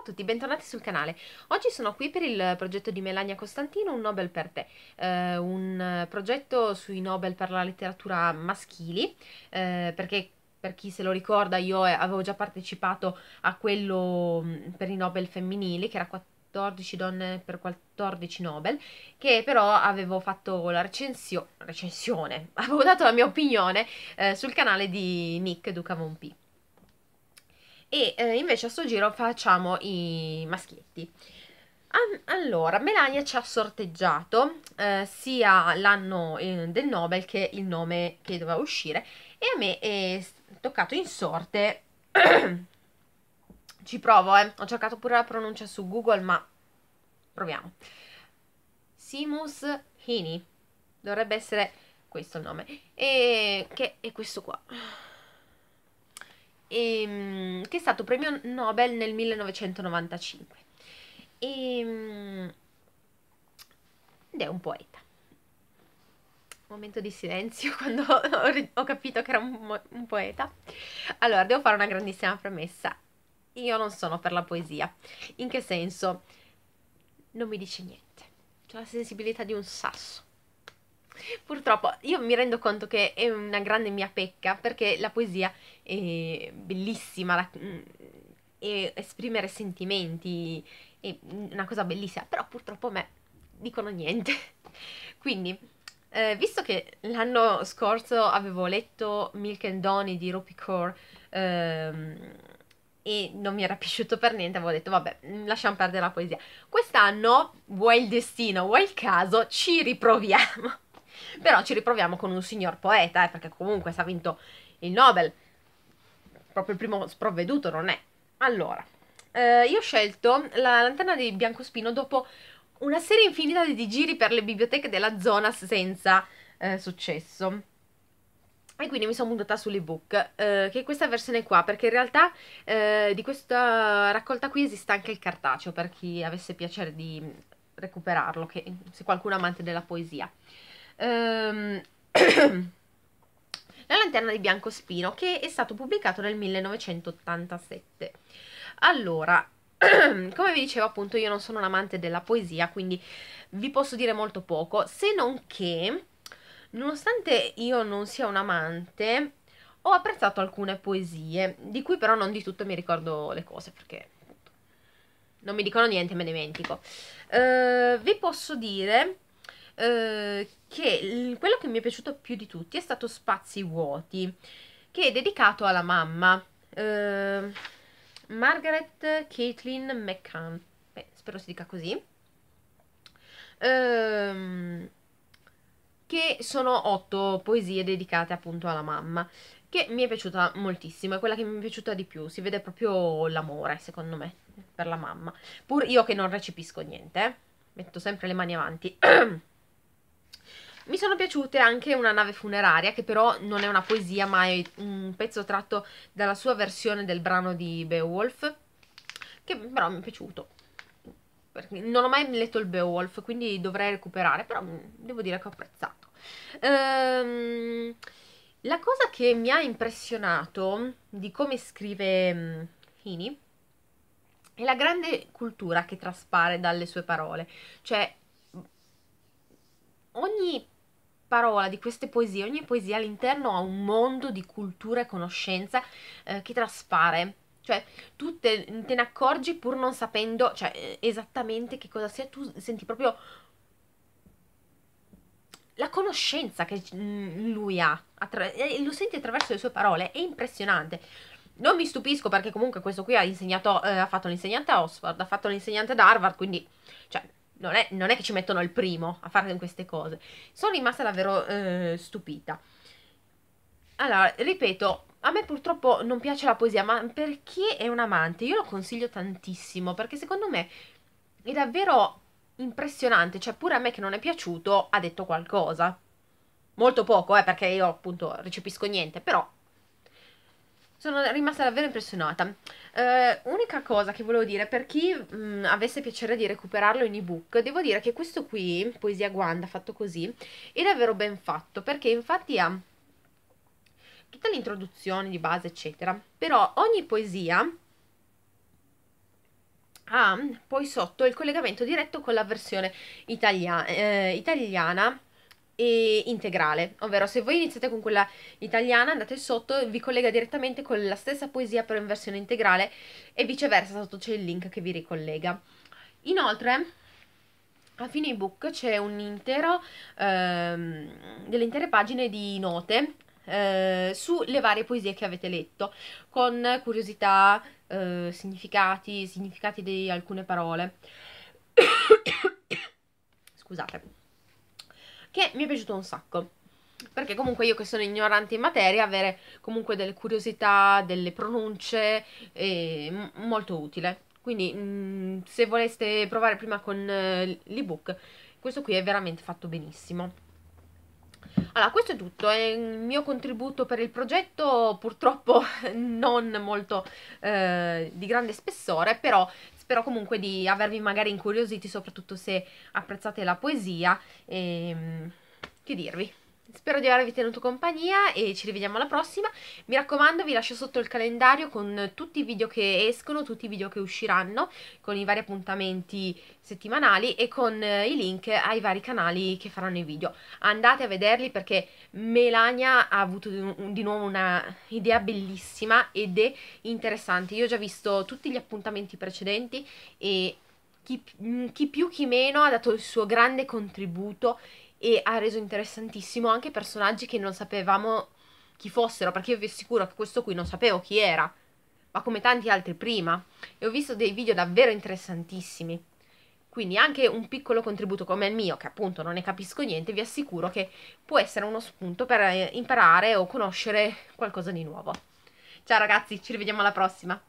Ciao a tutti, bentornati sul canale. Oggi sono qui per il progetto di Melania Costantino, Un Nobel per te, eh, un progetto sui Nobel per la letteratura maschili, eh, perché per chi se lo ricorda io eh, avevo già partecipato a quello mm, per i Nobel femminili, che era 14 donne per 14 Nobel, che però avevo fatto la recensio recensione, avevo dato la mia opinione eh, sul canale di Nick Duca Monpi e eh, invece a sto giro facciamo i maschietti. Allora, Melania ci ha sorteggiato eh, sia l'anno eh, del Nobel che il nome che doveva uscire e a me è toccato in sorte, ci provo, eh. ho cercato pure la pronuncia su Google ma proviamo. Simus Hini, dovrebbe essere questo il nome, e che è questo qua e, ehm, che è stato premio Nobel nel 1995 e, ehm, ed è un poeta. Momento di silenzio quando ho, capito che era un, un poeta. Allora, devo fare una grandissima premessa. Io non sono per la poesia. In che senso? Non mi dice niente. Ho la sensibilità di un sasso Purtroppo io mi rendo conto che è una grande mia pecca perché la poesia è bellissima, la, e mm, esprimere sentimenti è una cosa bellissima, però purtroppo a me dicono niente. Quindi, eh, visto che l'anno scorso avevo letto Milk and Donny di Rupi Kaur ehm, e non mi era piaciuto per niente, avevo detto vabbè, mm, lasciamo perdere la poesia. Quest'anno, vuoi il destino, vuoi il caso, ci riproviamo. Però ci riproviamo con un signor poeta, eh, perché comunque si ha vinto il Nobel. Proprio il primo sprovveduto non è. Allora, eh, io ho scelto la lanterna di Biancospino dopo una serie infinita di giri per le biblioteche della zona senza eh, successo. E quindi mi sono mutata sull'ebook, eh, che è questa versione qua, perché in realtà eh, di questa raccolta qui esiste anche il cartaceo, per chi avesse piacere di recuperarlo, che, se qualcuno è amante della poesia. Ehm... La lanterna di Biancospino, che è stato pubblicato nel 1987. Allora, come vi dicevo appunto, io non sono un amante della poesia, quindi vi posso dire molto poco, se non che, nonostante io non sia un amante, ho apprezzato alcune poesie, di cui però non di tutto mi ricordo le cose, perché non mi dicono niente, me ne dimentico. Uh, vi posso dire uh, che quello che mi è piaciuto più di tutti è stato Spazi Vuoti, che è dedicato alla mamma, eh, Margaret Caitlin McCann, Beh, spero si dica così, eh, che sono otto poesie dedicate appunto alla mamma, che mi è piaciuta moltissimo, è quella che mi è piaciuta di più, si vede proprio l'amore secondo me per la mamma, pur io che non recepisco niente, eh. metto sempre le mani avanti. Mi sono piaciute anche Una nave funeraria, che però non è una poesia, ma è un pezzo tratto dalla sua versione del brano di Beowulf, che però mi è piaciuto. Perché non ho mai letto il Beowulf, quindi dovrei recuperare, però mm, devo dire che ho apprezzato. Ehm, la cosa che mi ha impressionato di come scrive mm, Hini è la grande cultura che traspare dalle sue parole. Cioè, ogni parola di queste poesie, ogni poesia all'interno ha un mondo di cultura e conoscenza eh, che traspare. Cioè, tu te, te, ne accorgi pur non sapendo cioè, esattamente che cosa sia, tu senti proprio la conoscenza che mm, lui ha, lo senti attraverso le sue parole, è impressionante. Non mi stupisco perché comunque questo qui ha, insegnato, eh, ha fatto l'insegnante a Oxford, ha fatto l'insegnante ad Harvard, quindi cioè, non è, non è, che ci mettono il primo a fare queste cose. Sono rimasta davvero eh, stupita. Allora, ripeto, a me purtroppo non piace la poesia, ma per chi è un amante, io lo consiglio tantissimo, perché secondo me è davvero impressionante, cioè pure a me che non è piaciuto ha detto qualcosa. Molto poco, eh, perché io appunto recepisco niente, però sono rimasta davvero impressionata. Eh, unica cosa che volevo dire, per chi mh, mm, avesse piacere di recuperarlo in ebook, devo dire che questo qui, Poesia Guanda, fatto così, è davvero ben fatto, perché infatti ha tutta l'introduzione di base, eccetera, però ogni poesia ha poi sotto il collegamento diretto con la versione italia eh, italiana e integrale, ovvero se voi iniziate con quella italiana andate sotto, vi collega direttamente con la stessa poesia però in versione integrale e viceversa sotto c'è il link che vi ricollega. Inoltre a fine ebook c'è un intero, ehm, delle intere pagine di note eh, sulle varie poesie che avete letto, con curiosità, eh, significati, significati di alcune parole. Scusate che mi è piaciuto un sacco. Perché comunque io che sono ignorante in materia, avere comunque delle curiosità, delle pronunce è molto utile. Quindi mh, mm, se voleste provare prima con uh, l'ebook, questo qui è veramente fatto benissimo. Allora, questo è tutto, è il mio contributo per il progetto, purtroppo non molto eh, di grande spessore, però Spero comunque di avervi magari incuriositi, soprattutto se apprezzate la poesia. E ehm, che dirvi? Spero di avervi tenuto compagnia e ci rivediamo alla prossima. Mi raccomando, vi lascio sotto il calendario con tutti i video che escono, tutti i video che usciranno, con i vari appuntamenti settimanali e con eh, i link ai vari canali che faranno i video. Andate a vederli perché Melania ha avuto di nuovo un'idea bellissima ed è interessante. Io ho già visto tutti gli appuntamenti precedenti e chi, chi più chi meno ha dato il suo grande contributo e ha reso interessantissimo anche personaggi che non sapevamo chi fossero, perché io vi assicuro che questo qui non sapevo chi era, ma come tanti altri prima, e ho visto dei video davvero interessantissimi. Quindi anche un piccolo contributo come il mio, che appunto non ne capisco niente, vi assicuro che può essere uno spunto per eh, imparare o conoscere qualcosa di nuovo. Ciao ragazzi, ci rivediamo alla prossima!